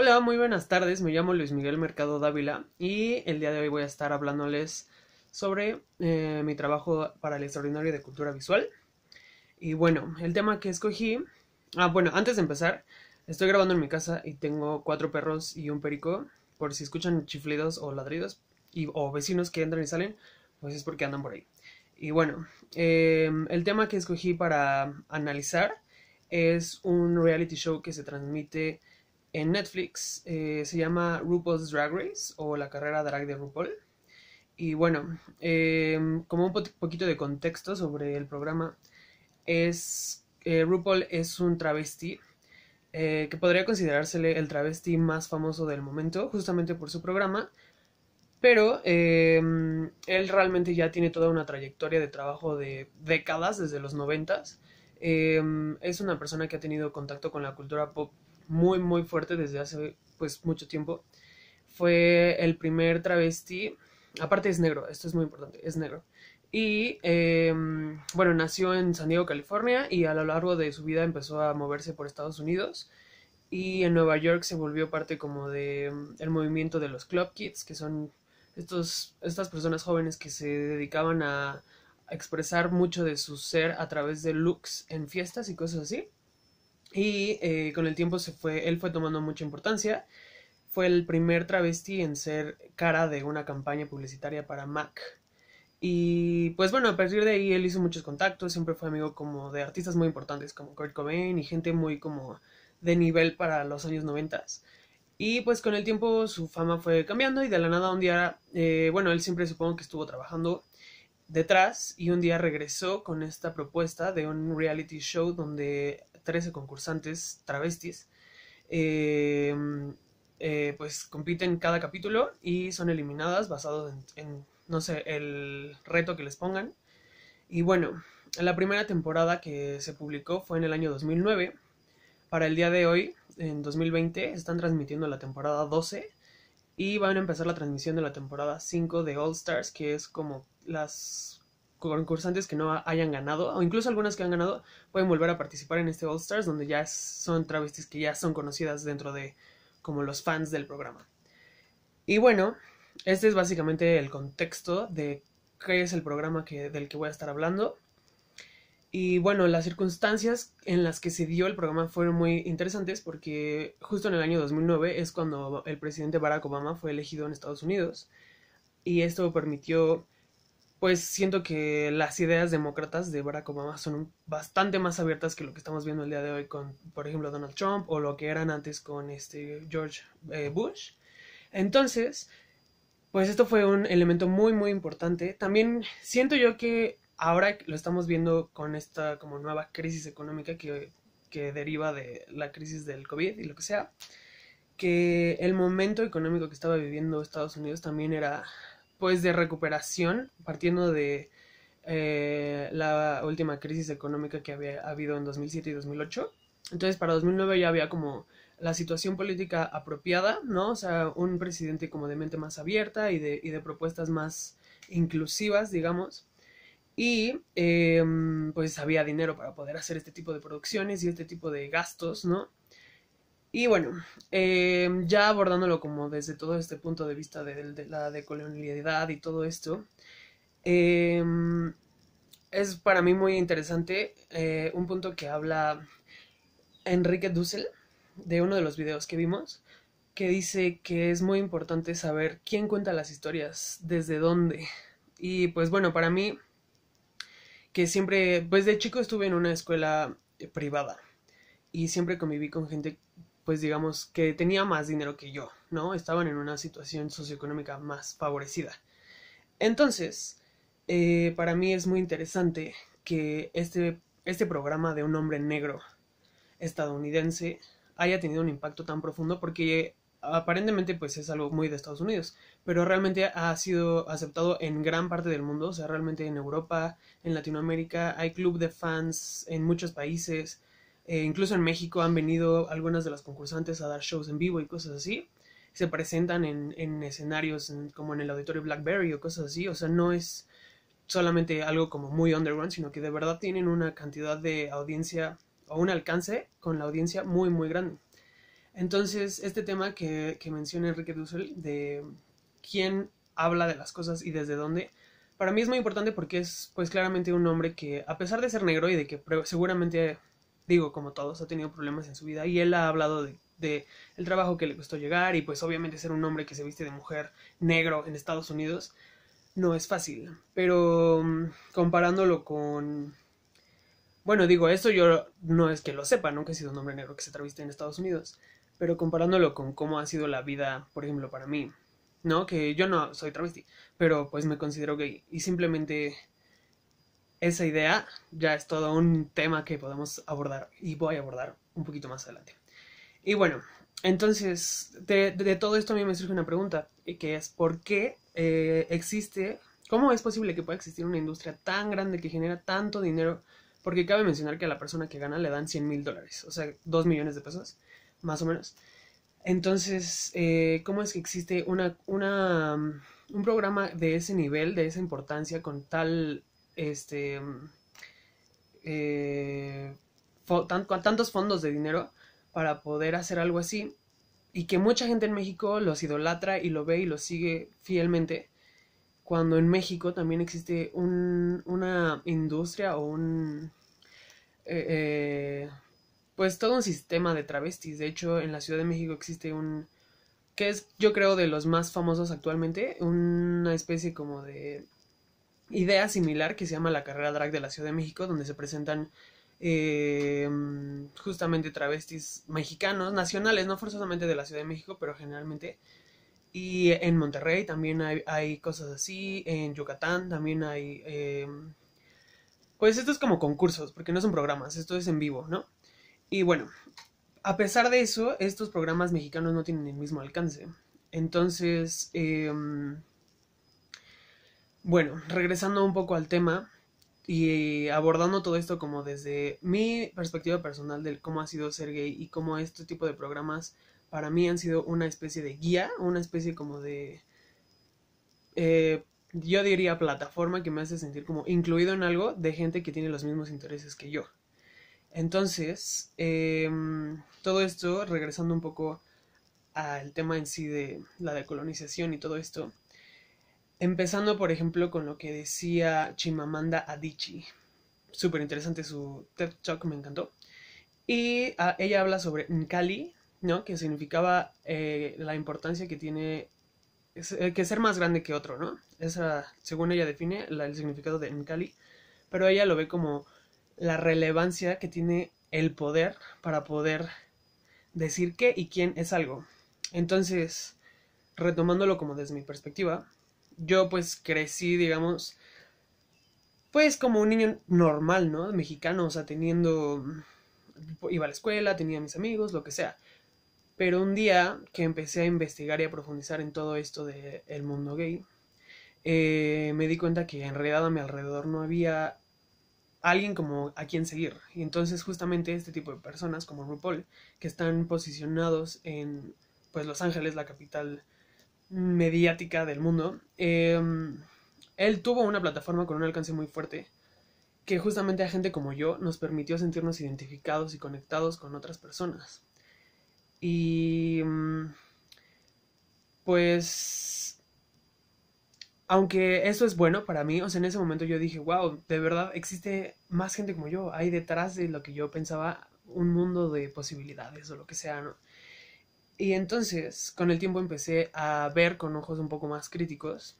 Hola, muy buenas tardes. Me llamo Luis Miguel Mercado Dávila y el día de hoy voy a estar hablándoles sobre eh, mi trabajo para el extraordinario de cultura visual. Y bueno, el tema que escogí. Ah, bueno, antes de empezar, estoy grabando en mi casa y tengo cuatro perros y un perico. Por si escuchan chiflidos o ladridos y, o vecinos que entran y salen, pues es porque andan por ahí. Y bueno, em, el tema que escogí para analizar es un reality show que se transmite en Netflix. Eh, se llama RuPaul's Drag Race o la carrera drag de RuPaul. Y bueno, em, como un poquito de contexto sobre el programa, es eh, RuPaul es un travesti eh, que podría considerársele el travesti más famoso del momento, justamente por su programa. Pero em, él realmente ya tiene toda una trayectoria de trabajo de décadas, desde los noventas. Em, es una persona que ha tenido contacto con la cultura pop muy, muy fuerte desde hace pues mucho tiempo. Fue el primer travesti, aparte es negro, esto es muy importante, es negro. Y em, bueno, nació en San Diego, California, y a lo largo de su vida empezó a moverse por Estados Unidos. Y en Nueva York se volvió parte como de em, el movimiento de los Club Kids, que son estos, estas personas jóvenes que se dedicaban a expresar mucho de su ser a través de looks en fiestas y cosas así. Y eh, con el tiempo se fue, él fue tomando mucha importancia. Fue el primer travesti en ser cara de una campaña publicitaria para Mac. Y pues bueno, a partir de ahí él hizo muchos contactos, siempre fue amigo como de artistas muy importantes como Kurt Cobain y gente muy como de nivel para los años noventas. Y pues con el tiempo su fama fue cambiando y de la nada un día, eh, bueno, él siempre supongo que estuvo trabajando detrás y un día regresó con esta propuesta de un reality show donde 13 concursantes travestis, eh, eh, pues compiten cada capítulo y son eliminadas basados en, no sé, el reto que les pongan. Y bueno, la primera temporada que se publicó fue en el año 2009. Para el día de hoy, en 2020, están transmitiendo la temporada 12 y van a empezar la transmisión de la temporada 5 de All Stars, que es como las concursantes que no hayan ganado, o incluso algunas que han ganado, pueden volver a participar en este All Stars, donde ya son travestis que ya son conocidas dentro de como los fans del programa. Y bueno, este es básicamente el contexto de qué es el programa que, del que voy a estar hablando. Y bueno, las circunstancias en las que se dio el programa fueron muy interesantes porque justo en el año 2009 es cuando el presidente Barack Obama fue elegido en Estados Unidos y esto permitió pues siento que las ideas demócratas de Barack Obama son bastante más abiertas que lo que estamos viendo el día de hoy con, por ejemplo, Donald Trump o lo que eran antes con este George eh, Bush. Entonces, pues esto fue un elemento muy, muy importante. También siento yo que ahora lo estamos viendo con esta como nueva crisis económica que, que deriva de la crisis del COVID y lo que sea, que el momento económico que estaba viviendo Estados Unidos también era pues de recuperación, partiendo de eh, la última crisis económica que había habido en 2007 y 2008. Entonces, para 2009 ya había como la situación política apropiada, ¿no? O sea, un presidente como de mente más abierta y de, y de propuestas más inclusivas, digamos. Y em, pues había dinero para poder hacer este tipo de producciones y este tipo de gastos, ¿no? Y bueno, em, ya abordándolo como desde todo este punto de vista de, la decolonialidad y todo esto, em, es para mí muy interesante eh, un punto que habla Enrique Dussel de uno de los videos que vimos, que dice que es muy importante saber quién cuenta las historias, desde dónde. Y pues bueno, para mí, que siempre, pues de chico estuve en una escuela eh, privada y siempre conviví con gente pues digamos que tenía más dinero que yo, ¿no? Estaban en una situación socioeconómica más favorecida. Entonces, eh, para mí es muy interesante que este, este programa de un hombre negro estadounidense haya tenido un impacto tan profundo porque aparentemente pues es algo muy de Estados Unidos, pero realmente ha sido aceptado en gran parte del mundo, o sea, realmente en Europa, en Latinoamérica, hay club de fans en muchos países, eh, incluso en México han venido algunas de las concursantes a dar shows en vivo y cosas así. Se presentan en, escenarios como en el auditorio Blackberry o cosas así. O sea, no es solamente algo como muy underground, sino que de verdad tienen una cantidad de audiencia o un alcance con la audiencia muy, muy grande. Entonces, este tema que, que menciona Enrique Dussel de quién habla de las cosas y desde dónde, para mí es muy importante porque es pues claramente un hombre que, a pesar de ser negro y de que seguramente digo, como todos, ha tenido problemas en su vida y él ha hablado de, el trabajo que le costó llegar y pues obviamente ser un hombre que se viste de mujer negro en Estados Unidos no es fácil, pero mm, comparándolo con... Bueno, digo, esto yo no es que lo sepa, nunca he sido un hombre negro que se traviste en Estados Unidos, pero comparándolo con cómo ha sido la vida, por ejemplo, para mí, ¿no? Que yo no soy travesti, pero pues me considero gay y simplemente esa idea ya es todo un tema que podemos abordar y voy a abordar un poquito más adelante. Y bueno, entonces, de, todo esto a mí me surge una pregunta, eh, que es ¿por qué eh, existe, cómo es posible que pueda existir una industria tan grande que genera tanto dinero? Porque cabe mencionar que a la persona que gana le dan 100 mil dólares, o sea, 2 millones de pesos, más o menos. Entonces, eh, ¿cómo es que existe una, mm, un programa de ese nivel, de esa importancia, con tal este, mm, eh, tantos fondos de dinero para poder hacer algo así y que mucha gente en México los idolatra y lo ve y lo sigue fielmente, cuando en México también existe un, una industria o un... Eh, eh, pues todo un sistema de travestis. De hecho, en la Ciudad de México existe un... que es, yo creo, de los más famosos actualmente, una especie como de idea similar que se llama la carrera drag de la Ciudad de México, donde se presentan eh, justamente travestis mexicanos, nacionales, no forzosamente de la Ciudad de México, pero generalmente. Y en Monterrey también hay, cosas así, en Yucatán también hay... Em, pues esto es como concursos, porque no son programas, esto es en vivo, ¿no? Y bueno, a pesar de eso, estos programas mexicanos no tienen el mismo alcance. Entonces, em, bueno, regresando un poco al tema y abordando todo esto como desde mi perspectiva personal del cómo ha sido ser gay y cómo este tipo de programas para mí han sido una especie de guía, una especie como de... Eh, yo diría plataforma que me hace sentir como incluido en algo de gente que tiene los mismos intereses que yo. Entonces, em, todo esto, regresando un poco al tema en sí de la decolonización y todo esto, Empezando, por ejemplo, con lo que decía Chimamanda Adichie. Súper interesante su TED Talk, me encantó. Y ah, ella habla sobre Nkali, ¿no? Que significaba eh, la importancia que tiene eh, que ser más grande que otro, ¿no? Esa, según ella define el significado de Nkali, pero ella lo ve como la relevancia que tiene el poder para poder decir qué y quién es algo. Entonces, retomándolo como desde mi perspectiva, yo pues crecí, digamos, pues como un niño normal, ¿no? Mexicano, o sea, teniendo, mm, iba a la escuela, tenía mis amigos, lo que sea. Pero un día que empecé a investigar y a profundizar en todo esto del mundo gay, eh, me di cuenta que enredado a mi alrededor no había alguien como a quien seguir. Y entonces justamente este tipo de personas como RuPaul, que están posicionados en pues Los Ángeles, la capital mediática del mundo, em, él tuvo una plataforma con un alcance muy fuerte que justamente a gente como yo nos permitió sentirnos identificados y conectados con otras personas. Y em, pues, aunque eso es bueno para mí, o sea, en ese momento yo dije, wow, de verdad existe más gente como yo, hay detrás de lo que yo pensaba un mundo de posibilidades o lo que sea, ¿no? Y entonces, con el tiempo empecé a ver con ojos un poco más críticos.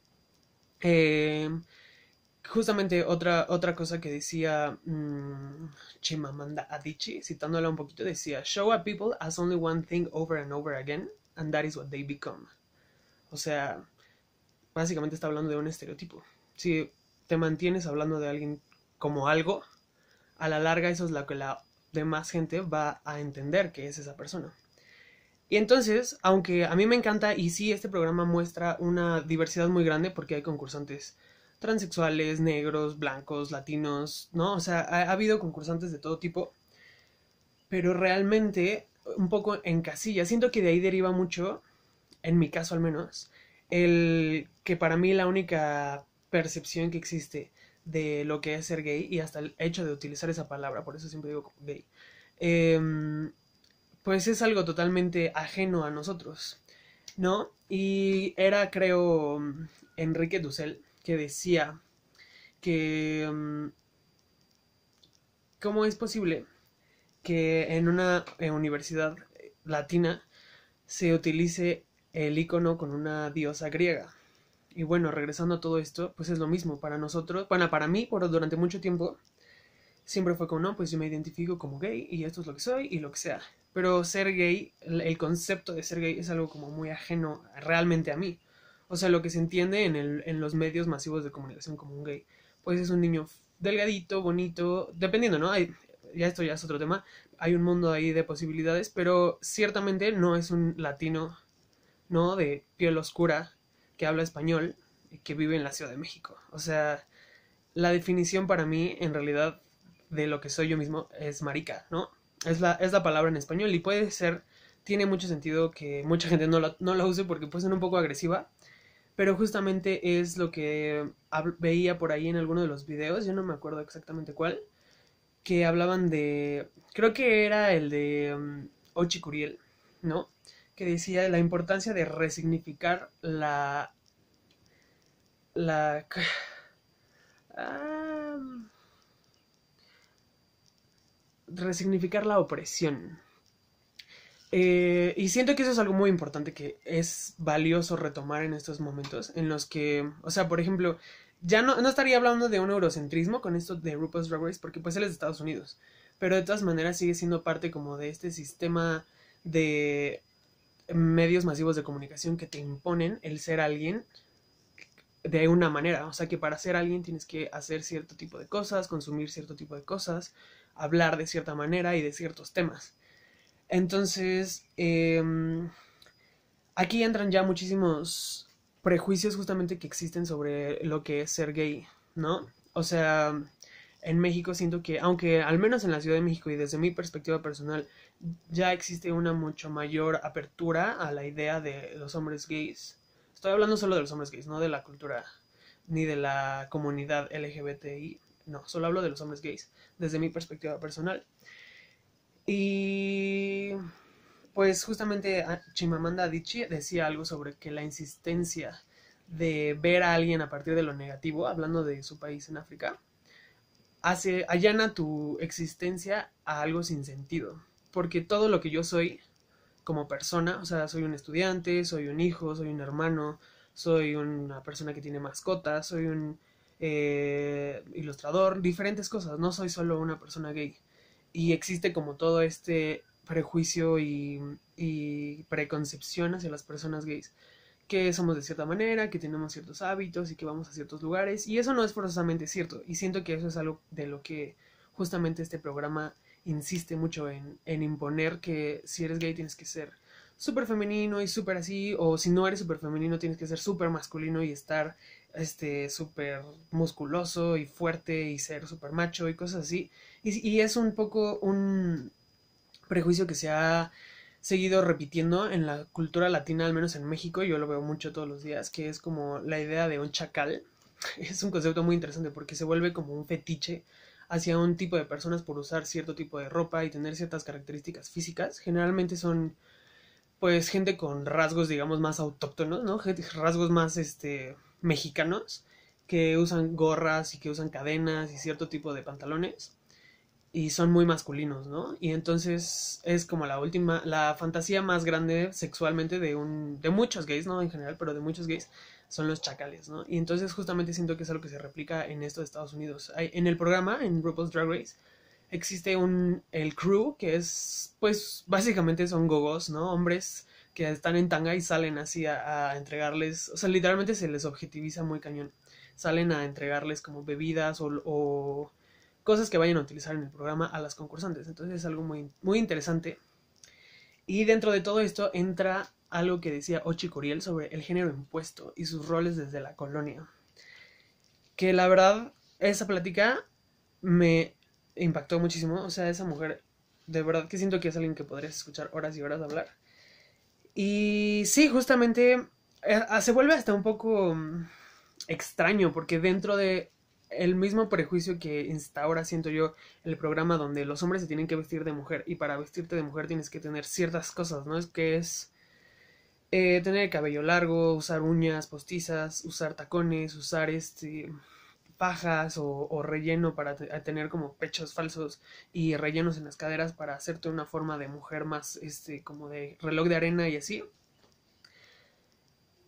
Eh, justamente otra, otra cosa que decía mmm, Chimamanda Adichie, citándola un poquito, decía, Show a people as only one thing over and over again, and that is what they become. O sea, básicamente está hablando de un estereotipo. Si te mantienes hablando de alguien como algo, a la larga eso es lo que la demás gente va a entender que es esa persona. Y entonces, aunque a mí me encanta y sí, este programa muestra una diversidad muy grande porque hay concursantes transexuales, negros, blancos, latinos, ¿no? O sea, ha, habido concursantes de todo tipo, pero realmente un poco en casilla. Siento que de ahí deriva mucho, en mi caso al menos, el que para mí la única percepción que existe de lo que es ser gay y hasta el hecho de utilizar esa palabra, por eso siempre digo gay, em, pues es algo totalmente ajeno a nosotros, ¿no? Y era, creo, Enrique Dussel que decía que... Mm, ¿Cómo es posible que en una eh, universidad latina se utilice el icono con una diosa griega? Y bueno, regresando a todo esto, pues es lo mismo para nosotros, bueno, para mí por, durante mucho tiempo siempre fue como, no, pues yo me identifico como gay y esto es lo que soy y lo que sea. Pero ser gay, el concepto de ser gay es algo como muy ajeno realmente a mí. O sea, lo que se entiende en, el, los medios masivos de comunicación como un gay, pues es un niño delgadito, bonito, dependiendo, ¿no? Hay, ya esto ya es otro tema, hay un mundo ahí de posibilidades, pero ciertamente no es un latino, ¿no? De piel oscura, que habla español, y que vive en la Ciudad de México. O sea, la definición para mí en realidad de lo que soy yo mismo es marica, ¿no? Es la, es la palabra en español y puede ser, tiene mucho sentido que mucha gente no la, use porque puede ser un poco agresiva, pero justamente es lo que veía por ahí en alguno de los videos, yo no me acuerdo exactamente cuál, que hablaban de, creo que era el de Ochicuriel mm, Ochi Curiel, ¿no? Que decía la importancia de resignificar la... la... Ah, resignificar la opresión. Eh, y siento que eso es algo muy importante que es valioso retomar en estos momentos en los que, o sea, por ejemplo, ya no, no estaría hablando de un eurocentrismo con esto de RuPaul's Drag porque pues él es de Estados Unidos, pero de todas maneras sigue siendo parte como de este sistema de medios masivos de comunicación que te imponen el ser alguien de una manera, o sea que para ser alguien tienes que hacer cierto tipo de cosas, consumir cierto tipo de cosas, hablar de cierta manera y de ciertos temas. Entonces, em, aquí entran ya muchísimos prejuicios justamente que existen sobre lo que es ser gay, ¿no? O sea, en México siento que, aunque al menos en la Ciudad de México y desde mi perspectiva personal, ya existe una mucho mayor apertura a la idea de los hombres gays. Estoy hablando solo de los hombres gays, no de la cultura ni de la comunidad LGBTI. No, solo hablo de los hombres gays, desde mi perspectiva personal. Y pues justamente ah, Chimamanda Adichie decía algo sobre que la insistencia de ver a alguien a partir de lo negativo, hablando de su país en África, hace allana tu existencia a algo sin sentido, porque todo lo que yo soy como persona, o sea, soy un estudiante, soy un hijo, soy un hermano, soy una persona que tiene mascotas, soy un eh, ilustrador, diferentes cosas, no soy solo una persona gay. Y existe como todo este prejuicio y, y preconcepción hacia las personas gays que somos de cierta manera, que tenemos ciertos hábitos y que vamos a ciertos lugares. Y eso no es forzosamente cierto. Y siento que eso es algo de lo que justamente este programa insiste mucho en, en imponer que si eres gay tienes que ser súper femenino y súper así, o si no eres súper femenino tienes que ser súper masculino y estar este súper musculoso y fuerte y ser súper macho y cosas así. Y, y, es un poco un prejuicio que se ha seguido repitiendo en la cultura latina, al menos en México, yo lo veo mucho todos los días, que es como la idea de un chacal. Es un concepto muy interesante porque se vuelve como un fetiche hacia un tipo de personas por usar cierto tipo de ropa y tener ciertas características físicas. Generalmente son pues gente con rasgos digamos más autóctonos, ¿no? Rasgos más este mexicanos que usan gorras y que usan cadenas y cierto tipo de pantalones y son muy masculinos, ¿no? Y entonces es como la última, la fantasía más grande sexualmente de un, de muchos gays, no en general, pero de muchos gays, son los chacales, ¿no? Y entonces justamente siento que es algo que se replica en esto de Estados Unidos. en el programa, en RuPaul's Drag Race, existe un, el crew, que es, pues, básicamente son gogos, ¿no? Hombres que están en tanga y salen así a, entregarles, o sea, literalmente se les objetiviza muy cañón. Salen a entregarles como bebidas o, cosas que vayan a utilizar en el programa a las concursantes. Entonces es algo muy, muy interesante. Y dentro de todo esto entra algo que decía Ochi Curiel sobre el género impuesto y sus roles desde la colonia. Que la verdad, esa plática me impactó muchísimo. O sea, esa mujer, de verdad que siento que es alguien que podrías escuchar horas y horas hablar y sí, justamente eh, ah, se vuelve hasta un poco mm, extraño porque dentro de el mismo prejuicio que instaura, siento yo, el programa donde los hombres se tienen que vestir de mujer y para vestirte de mujer tienes que tener ciertas cosas, ¿no? Es que es eh, tener el cabello largo, usar uñas postizas, usar tacones, usar este fajas o, relleno para tener como pechos falsos y rellenos en las caderas para hacerte una forma de mujer más este como de reloj de arena y así.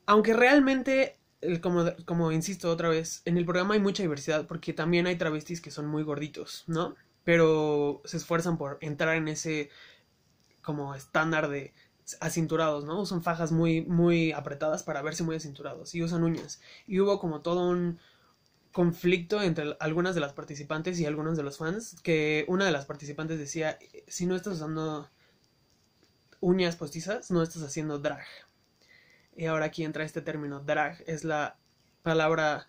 Aunque realmente como, como insisto otra vez, en el programa hay mucha diversidad porque también hay travestis que son muy gorditos, ¿no? Pero se esfuerzan por entrar en ese como estándar de acinturados, ¿no? Usan fajas muy, muy apretadas para verse muy acinturados y usan uñas. Y hubo como todo un, conflicto entre algunas de las participantes y algunos de los fans, que una de las participantes decía, si no estás usando uñas postizas, no estás haciendo drag. Y ahora aquí entra este término, drag, es la palabra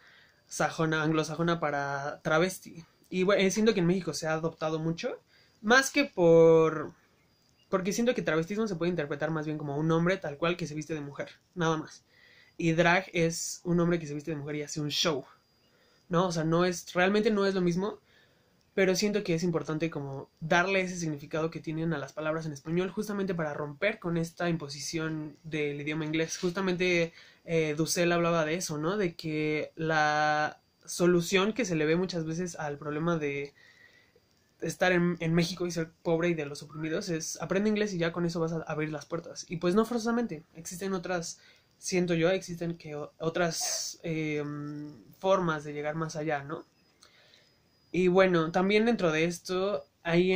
sajona, anglosajona para travesti. Y bueno, eh, siento que en México se ha adoptado mucho, más que por... Porque siento que travestismo se puede interpretar más bien como un hombre tal cual que se viste de mujer, nada más. Y drag es un hombre que se viste de mujer y hace un show. ¿no? O sea, no es, realmente no es lo mismo, pero siento que es importante como darle ese significado que tienen a las palabras en español justamente para romper con esta imposición del idioma inglés. Justamente eh, Dussel hablaba de eso, ¿no? De que la solución que se le ve muchas veces al problema de estar en, en, México y ser pobre y de los oprimidos es aprende inglés y ya con eso vas a abrir las puertas. Y pues no forzosamente, existen otras siento yo, existen que otras em, formas de llegar más allá, ¿no? Y bueno, también dentro de esto, ahí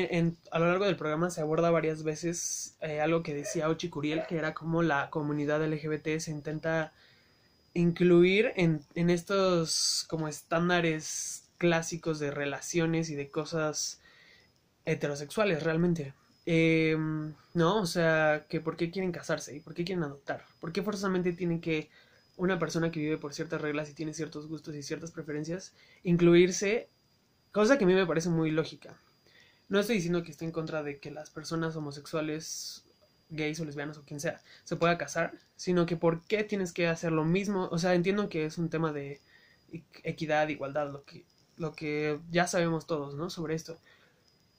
a lo largo del programa se aborda varias veces eh, algo que decía Ochi Curiel, que era como la comunidad LGBT se intenta incluir en, en estos como estándares clásicos de relaciones y de cosas heterosexuales realmente. Em, no, o sea, que por qué quieren casarse y por qué quieren adoptar. ¿Por qué forzosamente tienen que una persona que vive por ciertas reglas y tiene ciertos gustos y ciertas preferencias incluirse? Cosa que a mí me parece muy lógica. No estoy diciendo que esté en contra de que las personas homosexuales, gays o lesbianas o quien sea, se pueda casar, sino que por qué tienes que hacer lo mismo. O sea, entiendo que es un tema de equidad, igualdad, lo que, lo que ya sabemos todos, ¿no? Sobre esto.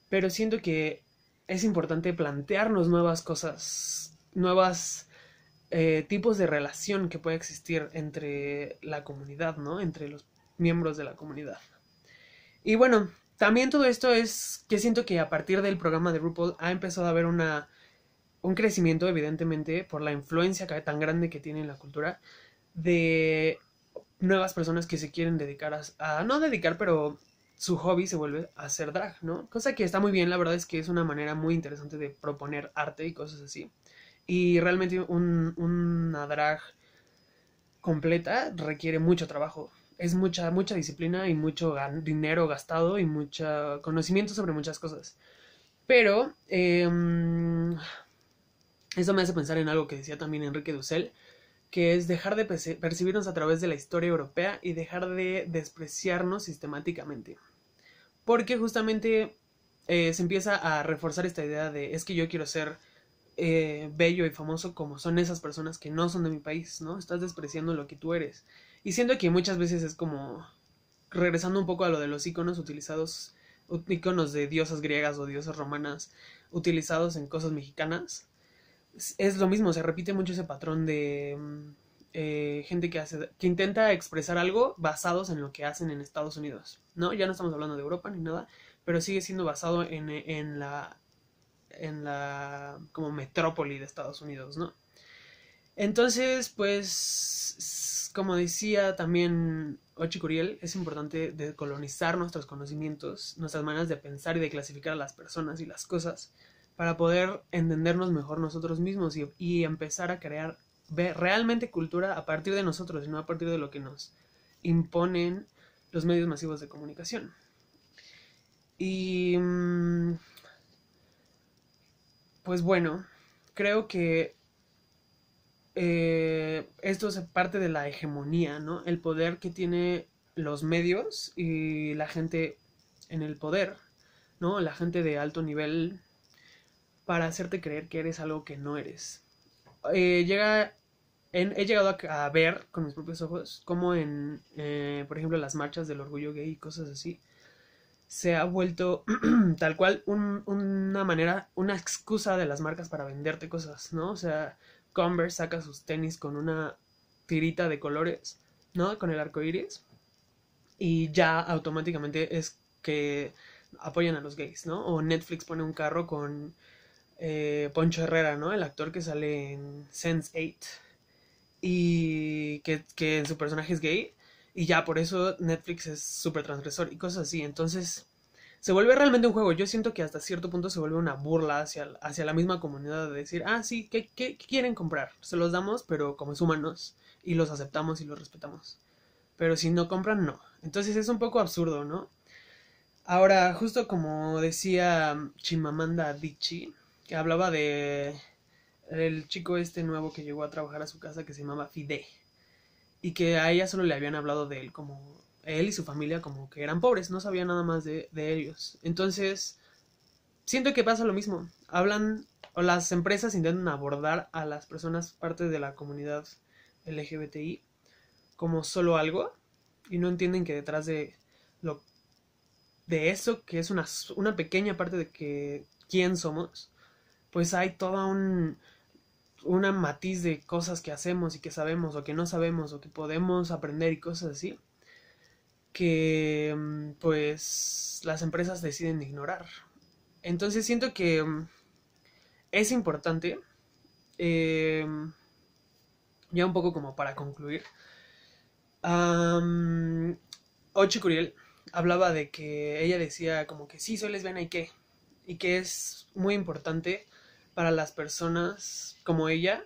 Pero siento que es importante plantearnos nuevas cosas, nuevos eh, tipos de relación que puede existir entre la comunidad, ¿no? Entre los miembros de la comunidad. Y bueno, también todo esto es que siento que a partir del programa de RuPaul ha empezado a haber una, un crecimiento, evidentemente, por la influencia tan grande que tiene en la cultura de nuevas personas que se quieren dedicar a no dedicar, pero su hobby se vuelve a hacer drag, ¿no? Cosa que está muy bien, la verdad es que es una manera muy interesante de proponer arte y cosas así. Y realmente un, una drag completa requiere mucho trabajo. Es mucha, mucha disciplina y mucho dinero gastado y mucho conocimiento sobre muchas cosas. Pero em, eso me hace pensar en algo que decía también Enrique Dussel, que es dejar de percibirnos a través de la historia europea y dejar de despreciarnos sistemáticamente porque justamente eh, se empieza a reforzar esta idea de es que yo quiero ser eh, bello y famoso como son esas personas que no son de mi país, ¿no? Estás despreciando lo que tú eres. Y siento que muchas veces es como regresando un poco a lo de los iconos utilizados, iconos de diosas griegas o diosas romanas utilizados en cosas mexicanas, es lo mismo, se repite mucho ese patrón de mm, eh, gente que hace, que intenta expresar algo basados en lo que hacen en Estados Unidos, ¿no? Ya no estamos hablando de Europa ni nada, pero sigue siendo basado en, la, en la, como metrópoli de Estados Unidos, ¿no? Entonces, pues, como decía también Ochi Curiel, es importante decolonizar nuestros conocimientos, nuestras maneras de pensar y de clasificar a las personas y las cosas, para poder entendernos mejor nosotros mismos y empezar a crear realmente cultura a partir de nosotros y no a partir de lo que nos imponen los medios masivos de comunicación. Y mm, pues bueno, creo que eh, esto es parte de la hegemonía, ¿no? El poder que tiene los medios y la gente en el poder, ¿no? La gente de alto nivel para hacerte creer que eres algo que no eres. Eh, llega he llegado a, ver con mis propios ojos cómo en, eh, por ejemplo, las marchas del orgullo gay y cosas así, se ha vuelto tal cual una manera, una excusa de las marcas para venderte cosas, ¿no? O sea, Converse saca sus tenis con una tirita de colores, ¿no? Con el arco iris. Y ya automáticamente es que apoyan a los gays, ¿no? O Netflix pone un carro con eh, Poncho Herrera, ¿no? El actor que sale en Sense 8 y que, que su personaje es gay y ya por eso Netflix es súper transgresor y cosas así. Entonces se vuelve realmente un juego. Yo siento que hasta cierto punto se vuelve una burla hacia, hacia la misma comunidad de decir, ah, sí, ¿qué, quieren comprar? Se los damos, pero como es humanos y los aceptamos y los respetamos. Pero si no compran, no. Entonces es un poco absurdo, ¿no? Ahora, justo como decía Chimamanda Adichie, que hablaba de el chico este nuevo que llegó a trabajar a su casa que se llamaba Fide y que a ella solo le habían hablado de él como él y su familia como que eran pobres, no sabía nada más de, de ellos. Entonces, siento que pasa lo mismo. Hablan o las empresas intentan abordar a las personas parte de la comunidad LGBTI como solo algo y no entienden que detrás de lo de eso que es una, una pequeña parte de que quién somos pues hay toda un una matiz de cosas que hacemos y que sabemos o que no sabemos o que podemos aprender y cosas así que mm, pues las empresas deciden ignorar. Entonces siento que mm, es importante, em, ya un poco como para concluir, um, Ocho Curiel hablaba de que ella decía como que sí, soy ven y qué, y que es muy importante para las personas como ella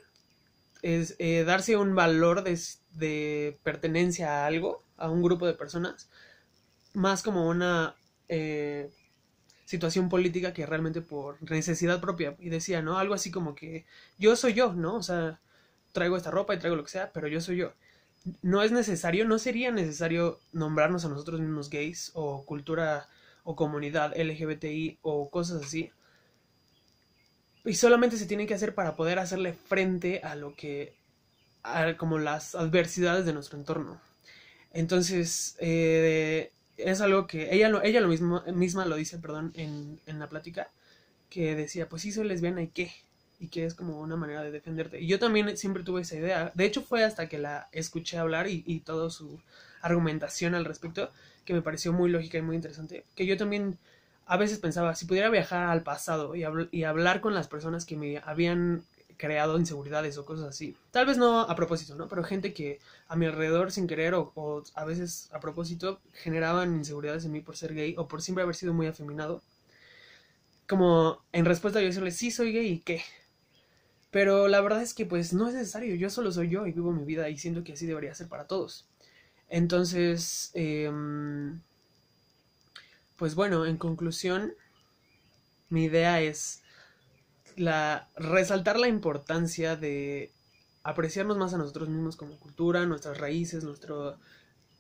es eh, darse un valor de, pertenencia a algo, a un grupo de personas, más como una eh, situación política que realmente por necesidad propia. Y decía, ¿no? Algo así como que yo soy yo, ¿no? O sea, traigo esta ropa y traigo lo que sea, pero yo soy yo. No es necesario, no sería necesario nombrarnos a nosotros mismos gays o cultura o comunidad LGBTI o cosas así y solamente se tiene que hacer para poder hacerle frente a lo que, como las adversidades de nuestro entorno. Entonces, eh, es algo que ella, lo, ella lo mismo, misma lo dice, perdón, en, en la plática, que decía, pues sí, soy lesbiana y qué, y que es como una manera de defenderte. Y yo también siempre tuve esa idea, de hecho fue hasta que la escuché hablar y, y toda su argumentación al respecto, que me pareció muy lógica y muy interesante, que yo también a veces pensaba, si pudiera viajar al pasado y, hablar con las personas que me habían creado inseguridades o cosas así. Tal vez no a propósito, ¿no? Pero gente que a mi alrededor sin querer o, a veces a propósito generaban inseguridades en mí por ser gay o por siempre haber sido muy afeminado. Como en respuesta a yo decirle, sí, soy gay y qué. Pero la verdad es que pues no es necesario, yo solo soy yo y vivo mi vida y siento que así debería ser para todos. Entonces, eh, pues bueno, en conclusión, mi idea es la, resaltar la importancia de apreciarnos más a nosotros mismos como cultura, nuestras raíces, nuestro,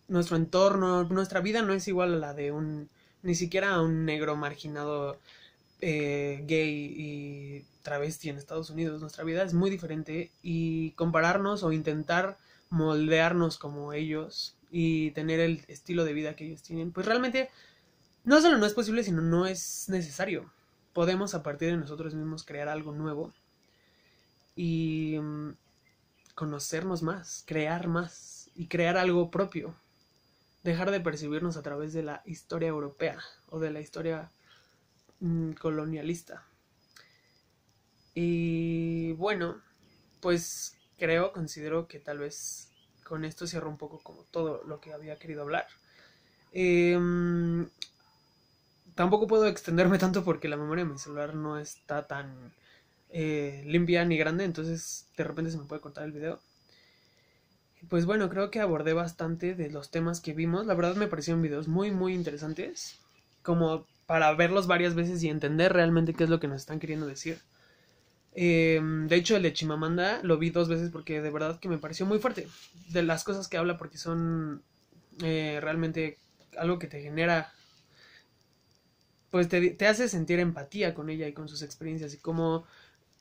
nuestro entorno. Nuestra vida no es igual a la de un, ni siquiera a un negro marginado eh, gay y travesti en Estados Unidos. Nuestra vida es muy diferente y compararnos o intentar moldearnos como ellos y tener el estilo de vida que ellos tienen, pues realmente no solo no es posible, sino no es necesario. Podemos a partir de nosotros mismos crear algo nuevo y mm, conocernos más, crear más y crear algo propio. Dejar de percibirnos a través de la historia europea o de la historia mm, colonialista. Y bueno, pues creo, considero que tal vez con esto cierro un poco como todo lo que había querido hablar. Em, Tampoco puedo extenderme tanto porque la memoria de mi celular no está tan eh, limpia ni grande, entonces de repente se me puede cortar el video. Pues bueno, creo que abordé bastante de los temas que vimos. La verdad me parecieron videos muy, muy interesantes. Como para verlos varias veces y entender realmente qué es lo que nos están queriendo decir. Em, de hecho, el de Chimamanda lo vi dos veces porque de verdad que me pareció muy fuerte. De las cosas que habla porque son eh, realmente algo que te genera pues te, te, hace sentir empatía con ella y con sus experiencias y cómo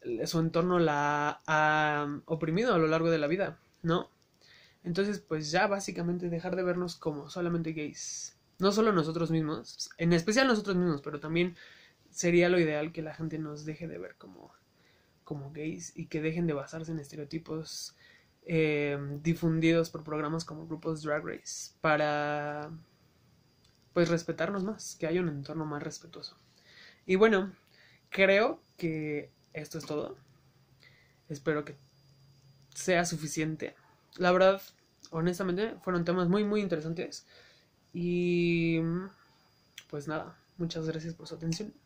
eh, su entorno la ha mm, oprimido a lo largo de la vida, ¿no? Entonces, pues ya básicamente dejar de vernos como solamente gays. No solo nosotros mismos, en especial nosotros mismos, pero también sería lo ideal que la gente nos deje de ver como, como gays y que dejen de basarse en estereotipos eh, difundidos por programas como grupos Drag Race para pues respetarnos más, que haya un entorno más respetuoso. Y bueno, creo que esto es todo. Espero que sea suficiente. La verdad, honestamente, fueron temas muy, muy interesantes. Y pues nada, muchas gracias por su atención.